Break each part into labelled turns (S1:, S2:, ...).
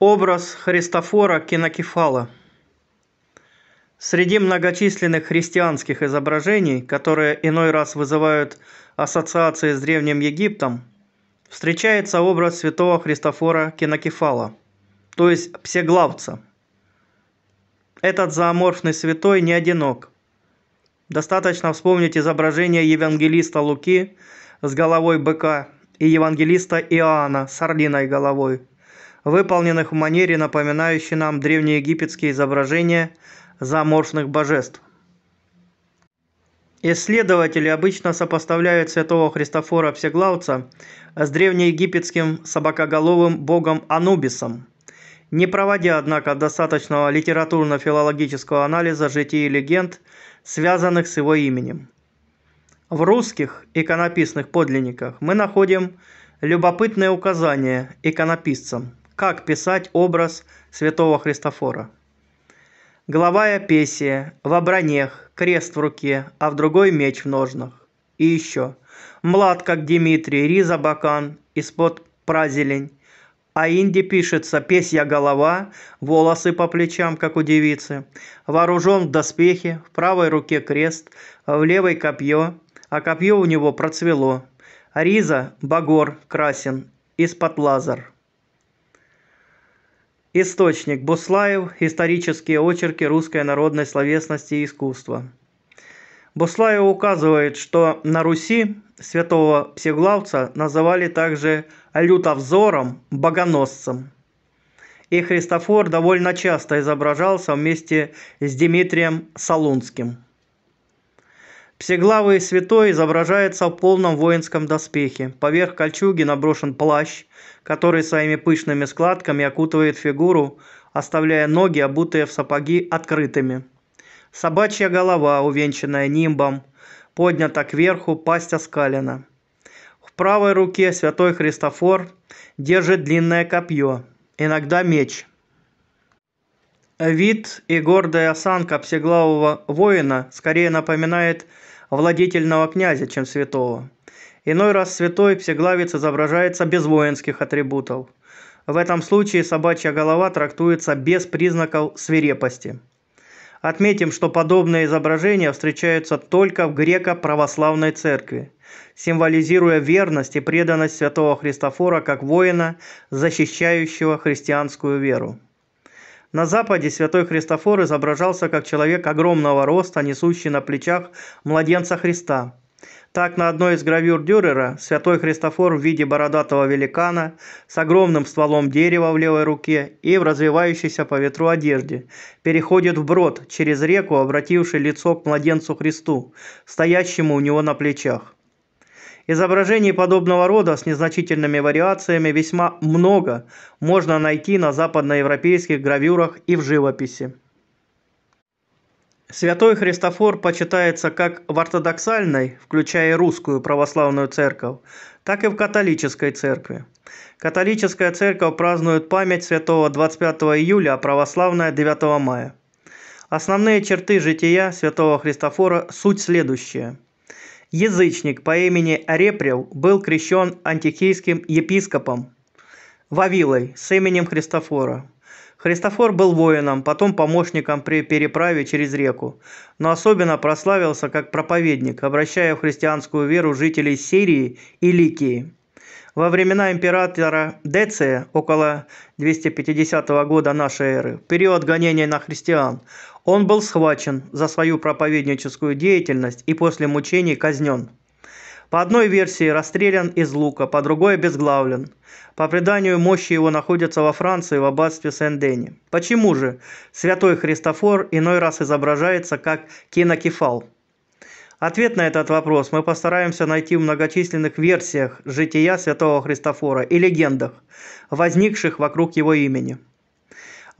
S1: Образ Христофора Кинокефала. Среди многочисленных христианских изображений, которые иной раз вызывают ассоциации с Древним Египтом, встречается образ святого Христофора Кинокефала, то есть псеглавца. Этот зооморфный святой не одинок. Достаточно вспомнить изображение евангелиста Луки с головой быка и евангелиста Иоанна с орлиной головой – выполненных в манере, напоминающей нам древнеегипетские изображения заморфных божеств. Исследователи обычно сопоставляют святого Христофора Всеглавца с древнеегипетским собакоголовым богом Анубисом, не проводя, однако, достаточного литературно-филологического анализа житий и легенд, связанных с его именем. В русских иконописных подлинниках мы находим любопытное указание иконописцам – как писать образ святого Христофора. Главая песия, в обронех, крест в руке, а в другой меч в ножнах. И еще. Млад, как Дмитрий, риза бакан, из-под празелень. А инди пишется «песья голова», волосы по плечам, как у девицы. Вооружен в доспехе, в правой руке крест, в левой копье, а копье у него процвело. Риза – багор, красен, из-под лазар. Источник. Буслаев. Исторические очерки русской народной словесности и искусства. Буслаев указывает, что на Руси святого Псеглавца называли также лютовзором, богоносцем. И Христофор довольно часто изображался вместе с Дмитрием Солунским. Псеглавый святой изображается в полном воинском доспехе. Поверх кольчуги наброшен плащ, который своими пышными складками окутывает фигуру, оставляя ноги, обутые в сапоги, открытыми. Собачья голова, увенчанная нимбом, поднята кверху, пасть оскалена. В правой руке святой Христофор держит длинное копье, иногда меч. Вид и гордая осанка псеглавого воина скорее напоминает – владетельного князя, чем святого. Иной раз святой псеглавец изображается без воинских атрибутов. В этом случае собачья голова трактуется без признаков свирепости. Отметим, что подобные изображения встречаются только в греко-православной церкви, символизируя верность и преданность святого Христофора как воина, защищающего христианскую веру. На Западе святой Христофор изображался как человек огромного роста, несущий на плечах младенца Христа. Так, на одной из гравюр Дюрера святой Христофор в виде бородатого великана с огромным стволом дерева в левой руке и в развивающейся по ветру одежде переходит вброд через реку, обративший лицо к младенцу Христу, стоящему у него на плечах. Изображений подобного рода с незначительными вариациями весьма много можно найти на западноевропейских гравюрах и в живописи. Святой Христофор почитается как в ортодоксальной, включая русскую православную церковь, так и в католической церкви. Католическая церковь празднует память святого 25 июля, а православная 9 мая. Основные черты жития святого Христофора – суть следующая – Язычник по имени Реприл был крещен антихийским епископом Вавилой с именем Христофора. Христофор был воином, потом помощником при переправе через реку, но особенно прославился как проповедник, обращая в христианскую веру жителей Сирии и Ликии. Во времена императора Деция, около 250 года нашей эры, период гонения на христиан, он был схвачен за свою проповедническую деятельность и после мучений казнен. По одной версии расстрелян из лука, по другой обезглавлен. По преданию, мощи его находятся во Франции в аббатстве Сен-Дени. Почему же святой Христофор иной раз изображается как кинокефал? Ответ на этот вопрос мы постараемся найти в многочисленных версиях жития святого Христофора и легендах, возникших вокруг его имени.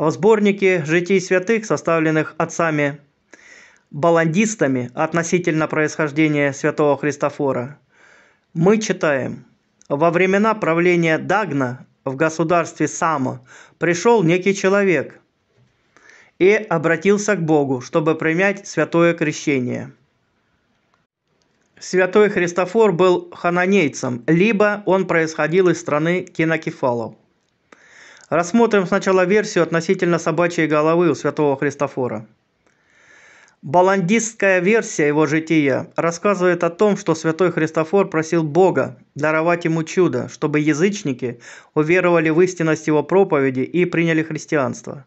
S1: А в сборнике «Житий святых», составленных отцами баландистами относительно происхождения святого Христофора, мы читаем «Во времена правления Дагна в государстве Само пришел некий человек и обратился к Богу, чтобы принять святое крещение». Святой Христофор был хананейцем, либо он происходил из страны кинокефалов. Рассмотрим сначала версию относительно собачьей головы у святого Христофора. Баландистская версия его жития рассказывает о том, что святой Христофор просил Бога даровать ему чудо, чтобы язычники уверовали в истинность его проповеди и приняли христианство.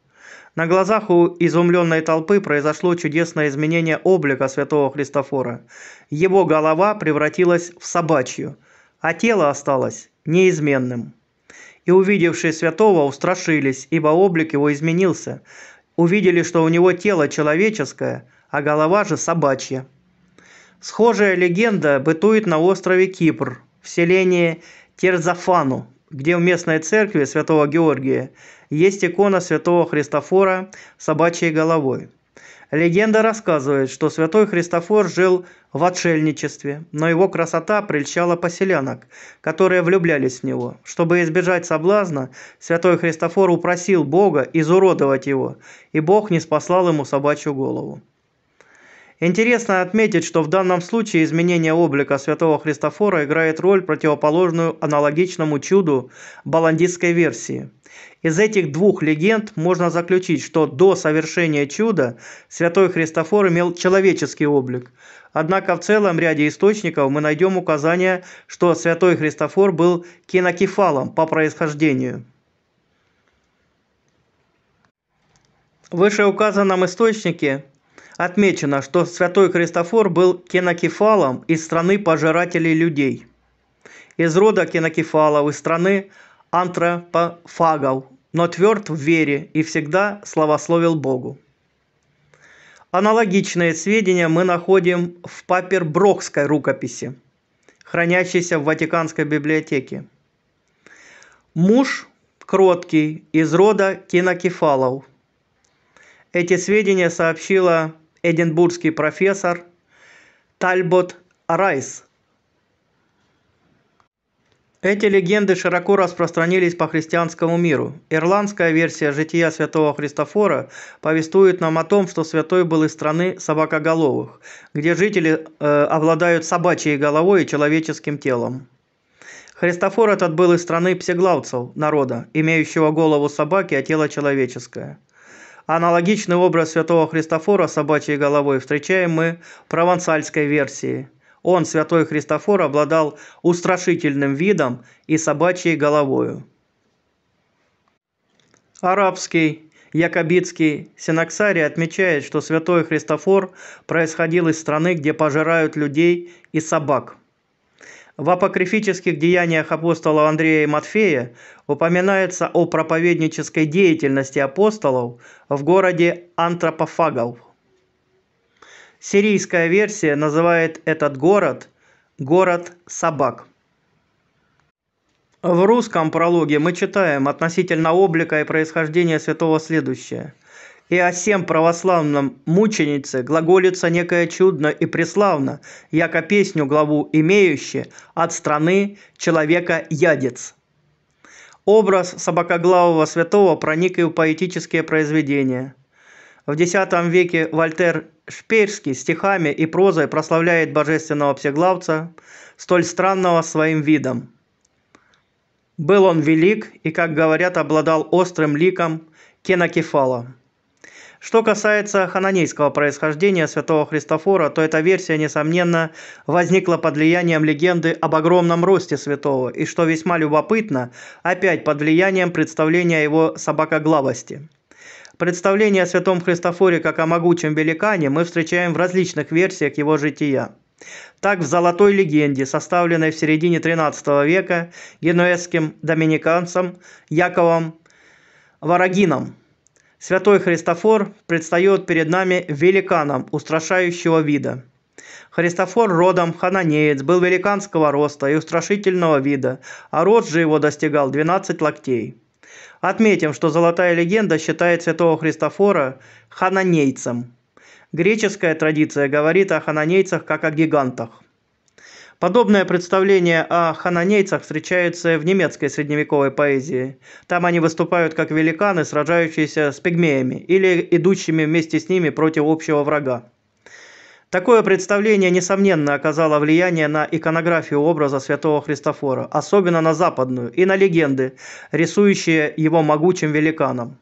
S1: На глазах у изумленной толпы произошло чудесное изменение облика святого Христофора. Его голова превратилась в собачью, а тело осталось неизменным. И увидевшие святого устрашились, ибо облик его изменился. Увидели, что у него тело человеческое, а голова же собачья. Схожая легенда бытует на острове Кипр, в селении Терзафану, где в местной церкви святого Георгия есть икона святого Христофора с собачьей головой. Легенда рассказывает, что святой Христофор жил в отшельничестве, но его красота прельщала поселянок, которые влюблялись в него. Чтобы избежать соблазна, святой Христофор упросил Бога изуродовать его, и Бог не спасал ему собачью голову. Интересно отметить, что в данном случае изменение облика святого Христофора играет роль, противоположную аналогичному чуду баландистской версии. Из этих двух легенд можно заключить, что до совершения чуда святой Христофор имел человеческий облик. Однако в целом ряде источников мы найдем указание, что святой Христофор был кинокефалом по происхождению. В вышеуказанном источнике Отмечено, что святой Христофор был кинокефалом из страны пожирателей людей, из рода кинокефалов, из страны антропофагов, но тверд в вере и всегда славословил Богу. Аналогичные сведения мы находим в паперброкской рукописи, хранящейся в Ватиканской библиотеке. Муж кроткий, из рода кинокефалов. Эти сведения сообщила эдинбургский профессор Тальбот Райс. Эти легенды широко распространились по христианскому миру. Ирландская версия жития святого Христофора повествует нам о том, что святой был из страны собакоголовых, где жители э, обладают собачьей головой и человеческим телом. Христофор этот был из страны псеглавцев народа, имеющего голову собаки, а тело человеческое – Аналогичный образ святого Христофора с собачьей головой встречаем мы в провансальской версии. Он, святой Христофор, обладал устрашительным видом и собачьей головою. Арабский Якобитский Синаксари отмечает, что святой Христофор происходил из страны, где пожирают людей и собак – в апокрифических деяниях апостола Андрея и Матфея упоминается о проповеднической деятельности апостолов в городе Антропофагов. Сирийская версия называет этот город «город собак». В русском прологе мы читаем относительно облика и происхождения святого следующее и о всем православном мученице глаголится некое чудно и преславно, яко песню главу имеюще от страны человека ядец. Образ собакоглавого святого проник и в поэтические произведения. В X веке Вольтер Шперский стихами и прозой прославляет божественного псеглавца, столь странного своим видом. Был он велик и, как говорят, обладал острым ликом кинокефала. Что касается хананейского происхождения святого Христофора, то эта версия, несомненно, возникла под влиянием легенды об огромном росте святого, и, что весьма любопытно, опять под влиянием представления его собакоглавости. Представление о святом Христофоре как о могучем великане мы встречаем в различных версиях его жития. Так, в «Золотой легенде», составленной в середине XIII века генуэзским доминиканцем Яковом Варагином, Святой Христофор предстает перед нами великаном устрашающего вида. Христофор родом хананеец, был великанского роста и устрашительного вида, а рост же его достигал 12 локтей. Отметим, что золотая легенда считает святого Христофора хананейцем. Греческая традиция говорит о хананейцах как о гигантах. Подобное представление о хананейцах встречается в немецкой средневековой поэзии. Там они выступают как великаны, сражающиеся с пигмеями или идущими вместе с ними против общего врага. Такое представление, несомненно, оказало влияние на иконографию образа святого Христофора, особенно на западную, и на легенды, рисующие его могучим великаном.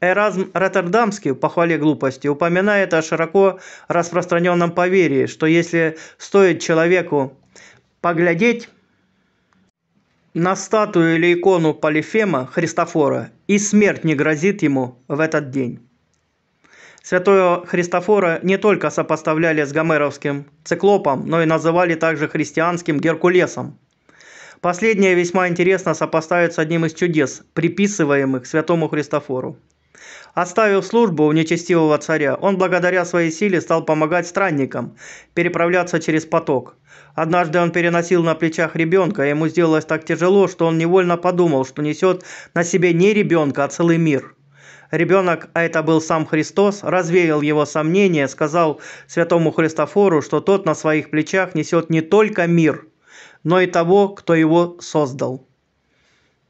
S1: Эразм Роттердамский в «Похвале глупости» упоминает о широко распространенном поверии, что если стоит человеку поглядеть на статую или икону Полифема Христофора, и смерть не грозит ему в этот день. Святого Христофора не только сопоставляли с гомеровским циклопом, но и называли также христианским Геркулесом. Последнее весьма интересно сопоставить с одним из чудес, приписываемых святому Христофору. Оставив службу у нечестивого царя, он благодаря своей силе стал помогать странникам переправляться через поток. Однажды он переносил на плечах ребенка, и ему сделалось так тяжело, что он невольно подумал, что несет на себе не ребенка, а целый мир. Ребенок, а это был сам Христос, развеял его сомнения, сказал святому Христофору, что тот на своих плечах несет не только мир, но и того, кто его создал.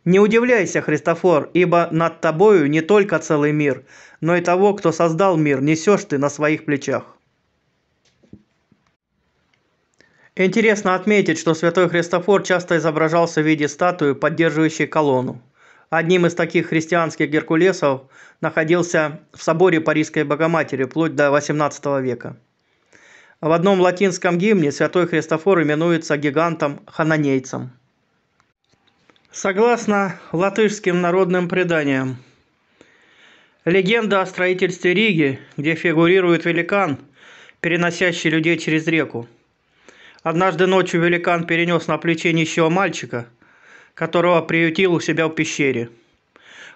S1: Не удивляйся, Христофор, ибо над тобою не только целый мир, но и того, кто создал мир, несешь ты на своих плечах. Интересно отметить, что святой Христофор часто изображался в виде статуи, поддерживающей колонну. Одним из таких христианских геркулесов находился в соборе Парижской Богоматери вплоть до XVIII века. В одном латинском гимне святой Христофор именуется гигантом-хананейцем – Согласно латышским народным преданиям, легенда о строительстве Риги, где фигурирует великан, переносящий людей через реку. Однажды ночью великан перенес на плече нищего мальчика, которого приютил у себя в пещере.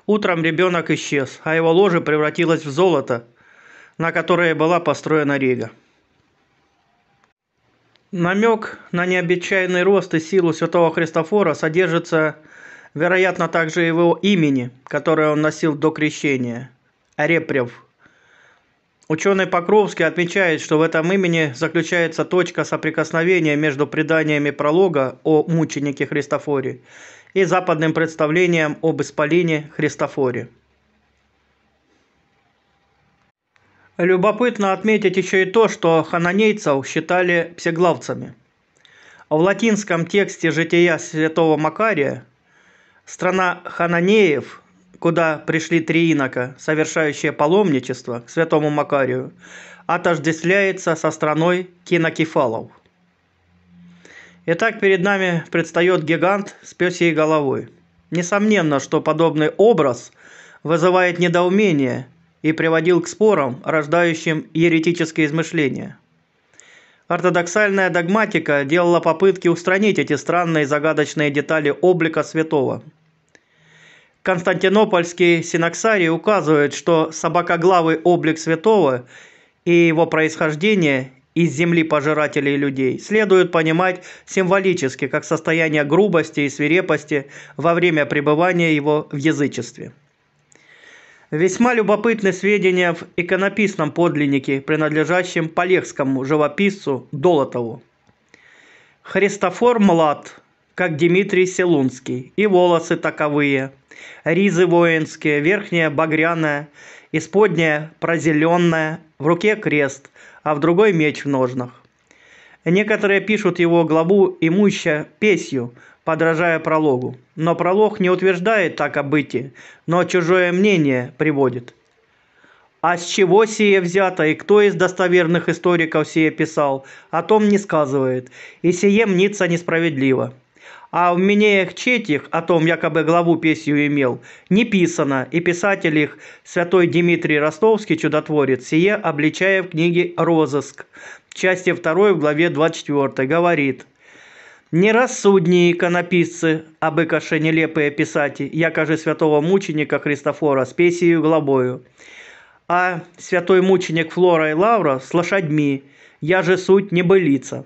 S1: Утром ребенок исчез, а его ложе превратилось в золото, на которое была построена Рига намек на необычайный рост и силу святого Христофора содержится, вероятно, также и в его имени, которое он носил до крещения – Репрев. Ученый Покровский отмечает, что в этом имени заключается точка соприкосновения между преданиями пролога о мученике Христофоре и западным представлением об Исполине Христофоре. Любопытно отметить еще и то, что хананейцев считали псеглавцами. В латинском тексте «Жития святого Макария» страна хананеев, куда пришли три инока, совершающие паломничество к святому Макарию, отождествляется со страной кинокефалов. Итак, перед нами предстает гигант с пёсей головой. Несомненно, что подобный образ вызывает недоумение – и приводил к спорам, рождающим еретические измышления. Ортодоксальная догматика делала попытки устранить эти странные загадочные детали облика святого. Константинопольский синоксарий указывает, что собакоглавый облик святого и его происхождение из земли пожирателей людей следует понимать символически, как состояние грубости и свирепости во время пребывания его в язычестве. Весьма любопытны сведения в иконописном подлиннике, принадлежащем полевскому живописцу Долотову. Христофор млад, как Дмитрий Селунский, и волосы таковые, ризы воинские, верхняя багряная, исподняя прозеленная, в руке крест, а в другой меч в ножнах. Некоторые пишут его главу имуща песью, подражая прологу. Но пролог не утверждает так о бытии, но чужое мнение приводит. А с чего сие взято и кто из достоверных историков сие писал, о том не сказывает, и сие мнится несправедливо. А в Минеях Четих, о том якобы главу песью имел, не писано, и писатель их, святой Дмитрий Ростовский, чудотворец, сие, обличая в книге «Розыск», части 2 в главе 24, говорит – не рассуднее иконописцы, абыкаше нелепые писати, Я якоже святого мученика Христофора с песею глобою. А святой мученик Флора и Лавра с лошадьми, я же суть небылица.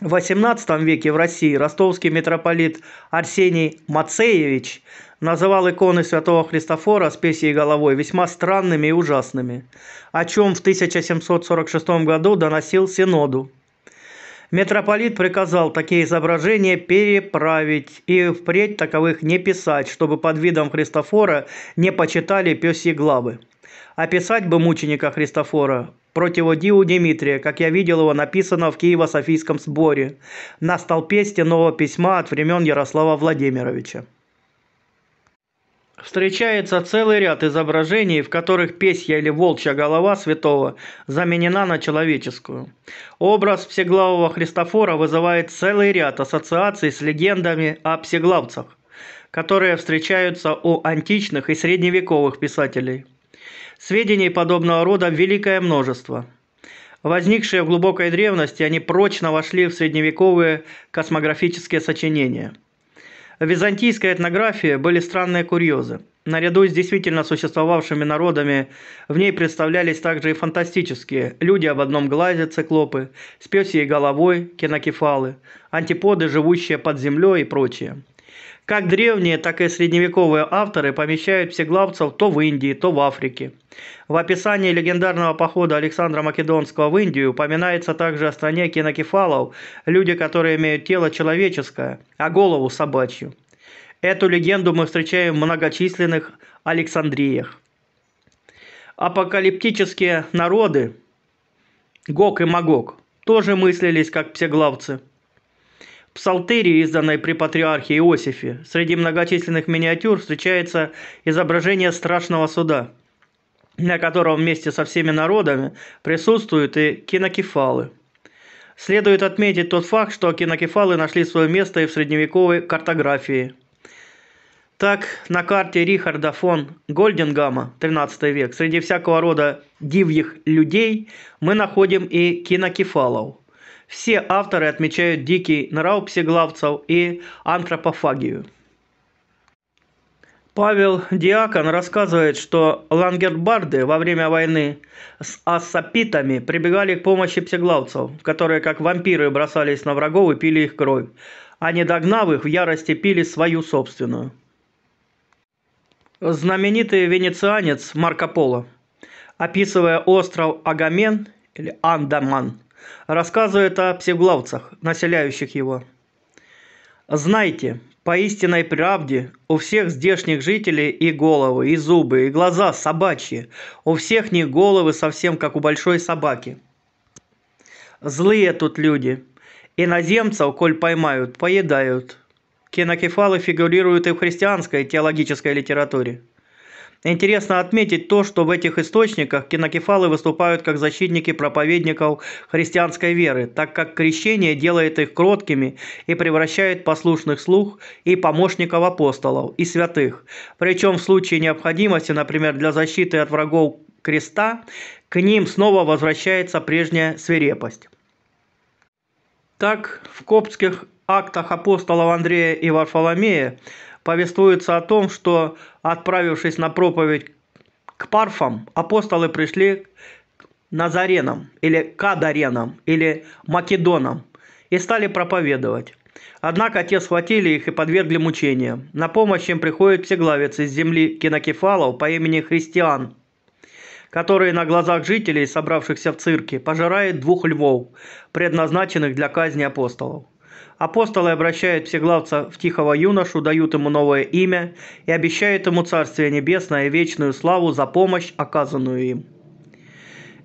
S1: В XVIII веке в России ростовский митрополит Арсений Мацеевич называл иконы святого Христофора с песей головой весьма странными и ужасными, о чем в 1746 году доносил Синоду. Митрополит приказал такие изображения переправить и впредь таковых не писать, чтобы под видом Христофора не почитали пёсьи главы. А писать бы мученика Христофора, противодиу Димитрия, как я видел его написано в Киево-Софийском сборе, на столпе стенного письма от времен Ярослава Владимировича. Встречается целый ряд изображений, в которых песья или волчья голова святого заменена на человеческую. Образ псеглавого Христофора вызывает целый ряд ассоциаций с легендами о псеглавцах, которые встречаются у античных и средневековых писателей. Сведений подобного рода великое множество. Возникшие в глубокой древности, они прочно вошли в средневековые космографические сочинения – в византийской этнографии были странные курьезы. Наряду с действительно существовавшими народами в ней представлялись также и фантастические люди об одном глазе циклопы, с пёсьей головой кинокефалы, антиподы, живущие под землей и прочее. Как древние, так и средневековые авторы помещают всеглавцев то в Индии, то в Африке. В описании легендарного похода Александра Македонского в Индию упоминается также о стране кинокефалов, люди, которые имеют тело человеческое, а голову собачью. Эту легенду мы встречаем в многочисленных Александриях. Апокалиптические народы Гог и Магог тоже мыслились как псеглавцы – псалтерии, изданной при патриархе Иосифе, среди многочисленных миниатюр встречается изображение страшного суда, на котором вместе со всеми народами присутствуют и кинокефалы. Следует отметить тот факт, что кинокефалы нашли свое место и в средневековой картографии. Так, на карте Рихарда фон Гольдингама, 13 век, среди всякого рода дивьих людей мы находим и кинокефалов – все авторы отмечают дикий нрав псеглавцев и антропофагию. Павел Диакон рассказывает, что лангербарды во время войны с ассапитами прибегали к помощи псеглавцев, которые как вампиры бросались на врагов и пили их кровь, а не догнав их, в ярости пили свою собственную. Знаменитый венецианец Марко Поло, описывая остров Агамен или Андаман – рассказывает о псевглавцах, населяющих его. «Знайте, по истинной правде, у всех здешних жителей и головы, и зубы, и глаза собачьи, у всех них головы совсем, как у большой собаки. Злые тут люди, иноземцев, коль поймают, поедают». Кинокефалы фигурируют и в христианской теологической литературе. Интересно отметить то, что в этих источниках кинокефалы выступают как защитники проповедников христианской веры, так как крещение делает их кроткими и превращает послушных слух и помощников апостолов и святых. Причем в случае необходимости, например, для защиты от врагов креста, к ним снова возвращается прежняя свирепость. Так, в коптских актах апостолов Андрея и Варфоломея повествуется о том, что, отправившись на проповедь к Парфам, апостолы пришли к Назаренам или Кадаренам или Македонам и стали проповедовать. Однако те схватили их и подвергли мучениям. На помощь им приходит всеглавец из земли кинокефалов по имени Христиан, который на глазах жителей, собравшихся в цирке, пожирает двух львов, предназначенных для казни апостолов. Апостолы обращают всеглавца в тихого юношу, дают ему новое имя и обещают ему Царствие Небесное и вечную славу за помощь, оказанную им.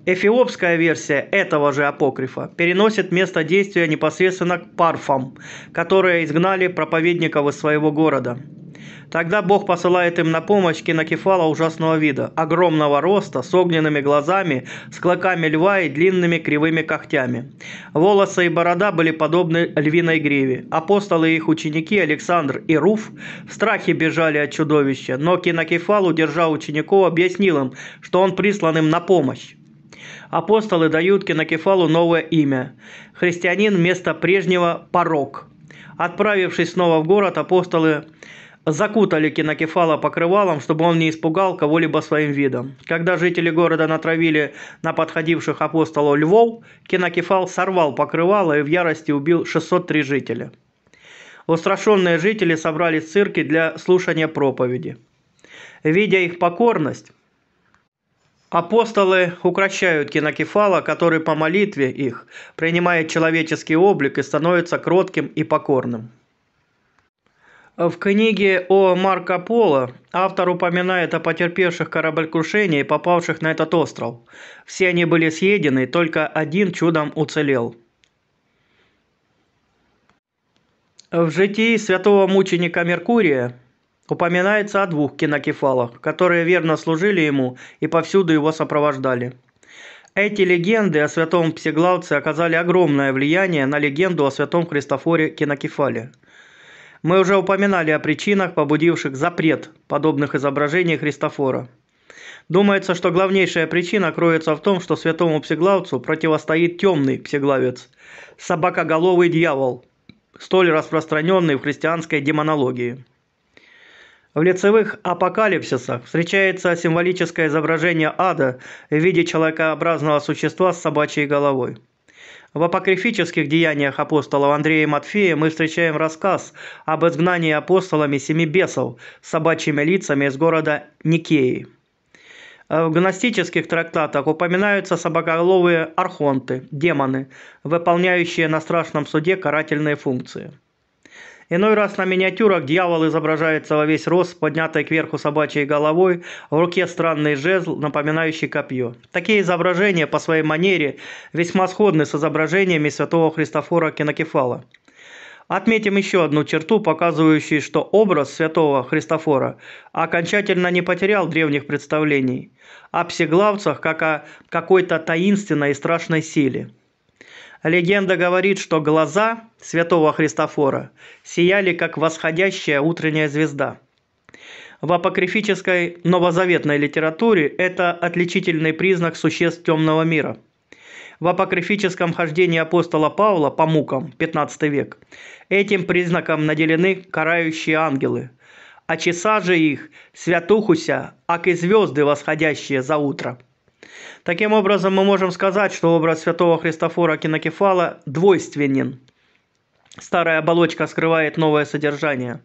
S1: Эфиопская версия этого же апокрифа переносит место действия непосредственно к парфам, которые изгнали проповедников из своего города – Тогда Бог посылает им на помощь кинокефала ужасного вида, огромного роста, с огненными глазами, с клоками льва и длинными кривыми когтями. Волосы и борода были подобны львиной гриве. Апостолы и их ученики Александр и Руф в страхе бежали от чудовища, но кинокефал, удержав учеников, объяснил им, что он прислан им на помощь. Апостолы дают кинокефалу новое имя. Христианин вместо прежнего – порог. Отправившись снова в город, апостолы закутали кинокефала покрывалом, чтобы он не испугал кого-либо своим видом. Когда жители города натравили на подходивших апостолов львов, кинокефал сорвал покрывало и в ярости убил 603 жителя. Устрашенные жители собрали в для слушания проповеди. Видя их покорность, апостолы укращают кинокефала, который по молитве их принимает человеческий облик и становится кротким и покорным. В книге о Марко Поло автор упоминает о потерпевших кораблекрушение и попавших на этот остров. Все они были съедены, только один чудом уцелел. В житии святого мученика Меркурия упоминается о двух кинокефалах, которые верно служили ему и повсюду его сопровождали. Эти легенды о святом псиглавце оказали огромное влияние на легенду о святом Христофоре Кинокефале – мы уже упоминали о причинах, побудивших запрет подобных изображений Христофора. Думается, что главнейшая причина кроется в том, что святому псеглавцу противостоит темный псеглавец — собакоголовый дьявол, столь распространенный в христианской демонологии. В лицевых апокалипсисах встречается символическое изображение ада в виде человекообразного существа с собачьей головой. В апокрифических деяниях апостолов Андрея и Матфея мы встречаем рассказ об изгнании апостолами семи бесов с собачьими лицами из города Никеи. Э, в гностических трактатах упоминаются собакоголовые архонты, демоны, выполняющие на страшном суде карательные функции – Иной раз на миниатюрах дьявол изображается во весь рост с поднятой кверху собачьей головой, в руке странный жезл, напоминающий копье. Такие изображения по своей манере весьма сходны с изображениями святого Христофора Кинокефала. Отметим еще одну черту, показывающую, что образ святого Христофора окончательно не потерял древних представлений о псиглавцах как о какой-то таинственной и страшной силе. Легенда говорит, что глаза святого Христофора сияли, как восходящая утренняя звезда. В апокрифической новозаветной литературе это отличительный признак существ темного мира. В апокрифическом хождении апостола Павла по мукам, 15 век, этим признаком наделены карающие ангелы. «А часа же их, святухуся, ак и звезды восходящие за утро». Таким образом, мы можем сказать, что образ святого Христофора Кинокефала двойственен. Старая оболочка скрывает новое содержание.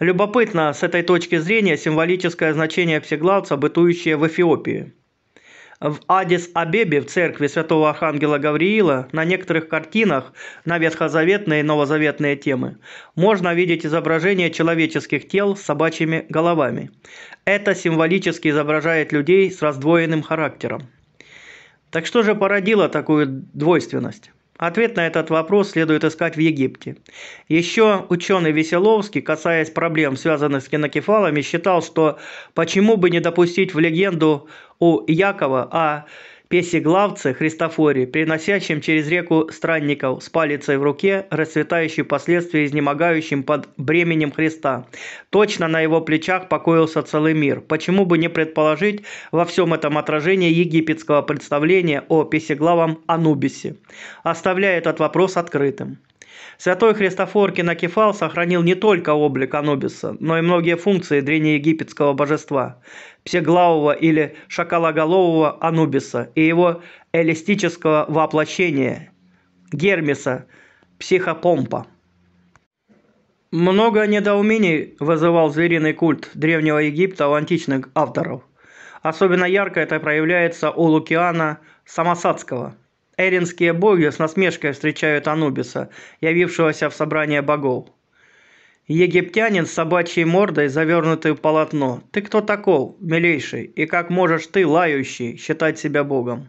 S1: Любопытно с этой точки зрения символическое значение псиглавца, бытующее в Эфиопии в Адис-Абебе в церкви святого Архангела Гавриила на некоторых картинах на ветхозаветные и новозаветные темы можно видеть изображение человеческих тел с собачьими головами. Это символически изображает людей с раздвоенным характером. Так что же породило такую двойственность? Ответ на этот вопрос следует искать в Египте. Еще ученый Веселовский, касаясь проблем, связанных с кинокефалами, считал, что почему бы не допустить в легенду у Якова о песеглавце Христофоре, переносящем через реку странников с палицей в руке, расцветающий впоследствии изнемогающим под бременем Христа. Точно на его плечах покоился целый мир. Почему бы не предположить во всем этом отражение египетского представления о песеглавом Анубисе? Оставляя этот вопрос открытым. Святой Христофор Кинокефал сохранил не только облик Анубиса, но и многие функции древнеегипетского божества – псеглавого или шакалоголового Анубиса и его элистического воплощения – Гермеса, психопомпа. Много недоумений вызывал звериный культ Древнего Египта у античных авторов. Особенно ярко это проявляется у Лукиана Самосадского – Эринские боги с насмешкой встречают Анубиса, явившегося в собрание богов. Египтянин с собачьей мордой, завернутый в полотно. Ты кто таков, милейший, и как можешь ты, лающий, считать себя богом?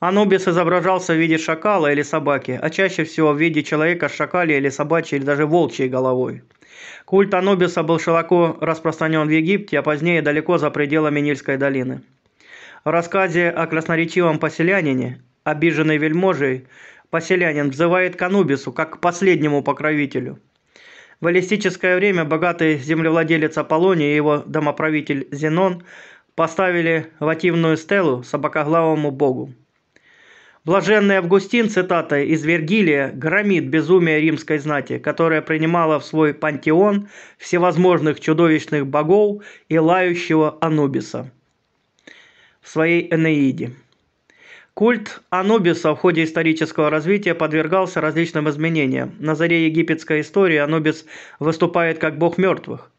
S1: Анубис изображался в виде шакала или собаки, а чаще всего в виде человека с шакалей или собачьей или даже волчьей головой. Культ Анубиса был широко распространен в Египте, а позднее далеко за пределами Нильской долины. В рассказе о красноречивом поселянине, обиженной вельможей, поселянин взывает к Анубису, как к последнему покровителю. В эллистическое время богатый землевладелец Аполлоний и его домоправитель Зенон поставили вативную стелу собакоглавому богу. Блаженный Августин, цитата из Вергилия, громит безумие римской знати, которая принимала в свой пантеон всевозможных чудовищных богов и лающего Анубиса в своей «Энеиде». Культ Анубиса в ходе исторического развития подвергался различным изменениям. На заре египетской истории Анубис выступает как бог мертвых.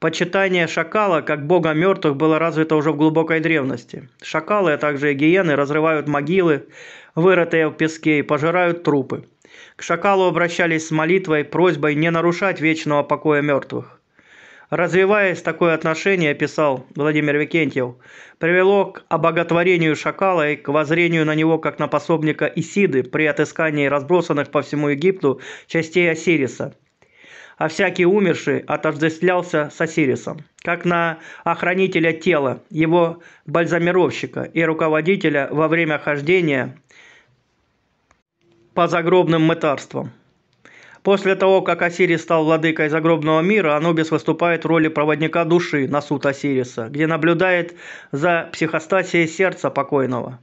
S1: Почитание шакала как бога мертвых было развито уже в глубокой древности. Шакалы, а также гиены разрывают могилы, вырытые в песке, и пожирают трупы. К шакалу обращались с молитвой, просьбой не нарушать вечного покоя мертвых. Развиваясь, такое отношение, писал Владимир Викентьев, привело к обоготворению шакала и к воззрению на него как на пособника Исиды при отыскании разбросанных по всему Египту частей Осириса. А всякий умерший отождествлялся с Осирисом, как на охранителя тела, его бальзамировщика и руководителя во время хождения по загробным мытарствам. После того, как Осирис стал владыкой загробного мира, Анубис выступает в роли проводника души на суд Осириса, где наблюдает за психостасией сердца покойного.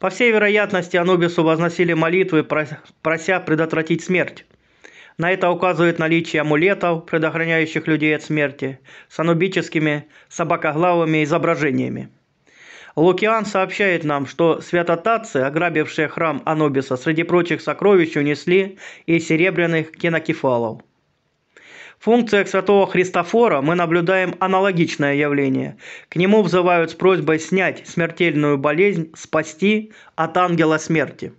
S1: По всей вероятности, Анубису возносили молитвы, прося предотвратить смерть. На это указывает наличие амулетов, предохраняющих людей от смерти, с анубическими собакоглавыми изображениями. Лукиан сообщает нам, что святотатцы, ограбившие храм Анубиса, среди прочих сокровищ унесли и серебряных кинокефалов. В функциях святого Христофора мы наблюдаем аналогичное явление. К нему взывают с просьбой снять смертельную болезнь, спасти от ангела смерти.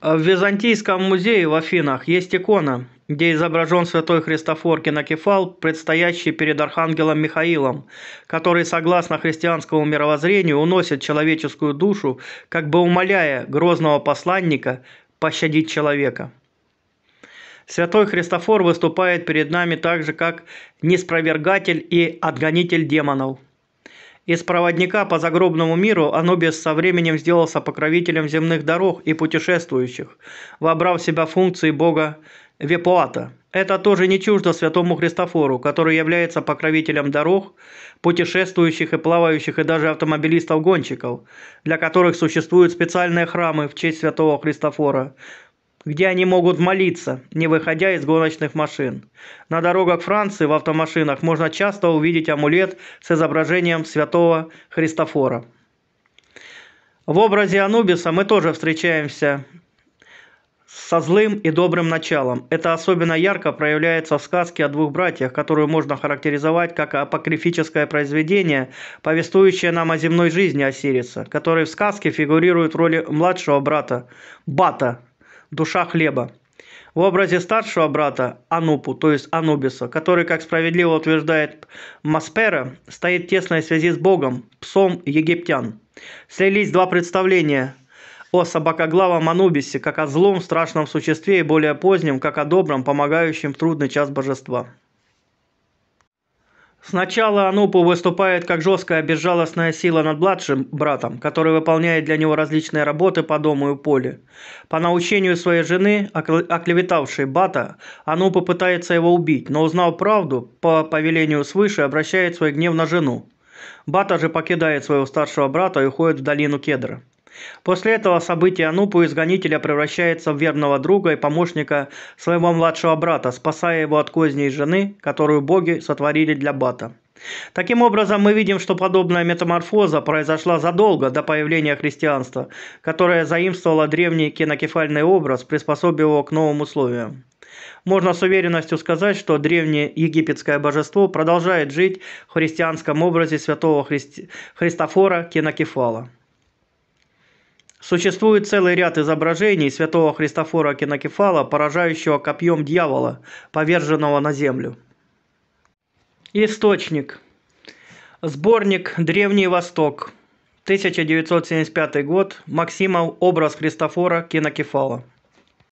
S1: В Византийском музее в Афинах есть икона, где изображен святой Христофор Кинокефал, предстоящий перед архангелом Михаилом, который, согласно христианскому мировоззрению, уносит человеческую душу, как бы умоляя грозного посланника пощадить человека. Святой Христофор выступает перед нами также как неспровергатель и отгонитель демонов. Из проводника по загробному миру Анубис со временем сделался покровителем земных дорог и путешествующих, вобрав в себя функции бога веплата. Это тоже не чуждо святому Христофору, который является покровителем дорог, путешествующих и плавающих и даже автомобилистов-гонщиков, для которых существуют специальные храмы в честь святого Христофора, где они могут молиться, не выходя из гоночных машин. На дорогах Франции в автомашинах можно часто увидеть амулет с изображением святого Христофора. В образе Анубиса мы тоже встречаемся со злым и добрым началом. Это особенно ярко проявляется в сказке о двух братьях, которую можно характеризовать как апокрифическое произведение, повествующее нам о земной жизни Осириса, который в сказке фигурирует в роли младшего брата, Бата, душа хлеба. В образе старшего брата Анупу, то есть Анубиса, который, как справедливо утверждает Маспера, стоит в тесной связи с Богом, псом египтян. Слились два представления о собакоглавом Анубисе, как о злом, страшном существе и более позднем, как о добром, помогающем в трудный час божества. Сначала Анупу выступает как жесткая безжалостная сила над младшим братом, который выполняет для него различные работы по дому и поле. По научению своей жены, оклеветавшей Бата, Анупа пытается его убить, но узнав правду, по повелению свыше обращает свой гнев на жену. Бата же покидает своего старшего брата и уходит в долину Кедра. После этого события Анупу изгонителя превращается в верного друга и помощника своего младшего брата, спасая его от козней жены, которую боги сотворили для Бата. Таким образом, мы видим, что подобная метаморфоза произошла задолго до появления христианства, которое заимствовало древний кинокефальный образ, приспособив его к новым условиям. Можно с уверенностью сказать, что древнее египетское божество продолжает жить в христианском образе святого Христ... Христофора Кинокефала. Существует целый ряд изображений святого Христофора Кинокефала, поражающего копьем дьявола, поверженного на землю. Источник. Сборник «Древний Восток», 1975 год, Максимов «Образ Христофора Кинокефала».